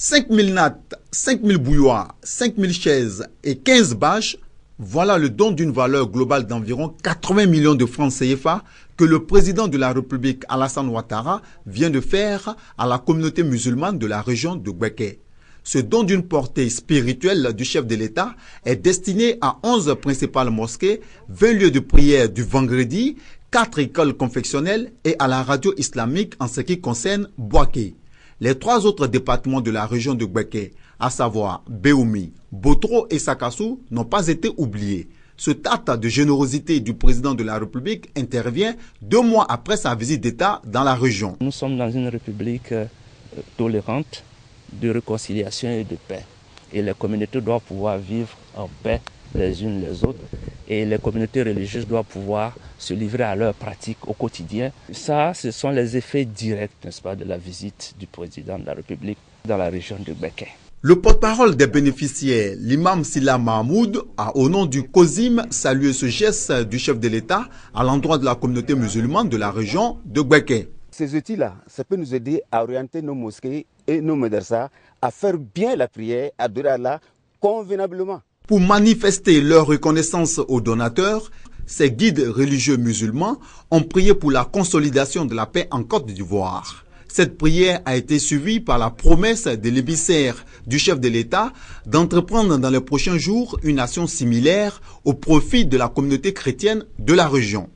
5000 nattes, 5000 bouilloires, 5000 chaises et 15 bâches, voilà le don d'une valeur globale d'environ 80 millions de francs CFA que le président de la République Alassane Ouattara vient de faire à la communauté musulmane de la région de Gweke. Ce don d'une portée spirituelle du chef de l'État est destiné à 11 principales mosquées, 20 lieux de prière du vendredi, 4 écoles confectionnelles et à la radio islamique en ce qui concerne Boaké. Les trois autres départements de la région de Gbeke, à savoir Beoumi, Botro et Sakassou, n'ont pas été oubliés. Ce tata de générosité du président de la République intervient deux mois après sa visite d'État dans la région. Nous sommes dans une République euh, tolérante de réconciliation et de paix. Et les communautés doivent pouvoir vivre en paix les unes les autres et les communautés religieuses doivent pouvoir se livrer à leurs pratiques au quotidien. Ça, ce sont les effets directs, n'est-ce pas, de la visite du président de la République dans la région de Gbeke. Le porte-parole des bénéficiaires, l'imam Silla Mahmoud, a au nom du COSIM salué ce geste du chef de l'État à l'endroit de la communauté musulmane de la région de Gbeke. Ces outils-là, ça peut nous aider à orienter nos mosquées et nos madrasas à faire bien la prière, à adorer Allah convenablement. Pour manifester leur reconnaissance aux donateurs, ces guides religieux musulmans ont prié pour la consolidation de la paix en Côte d'Ivoire. Cette prière a été suivie par la promesse de l'émissaire du chef de l'État d'entreprendre dans les prochains jours une action similaire au profit de la communauté chrétienne de la région.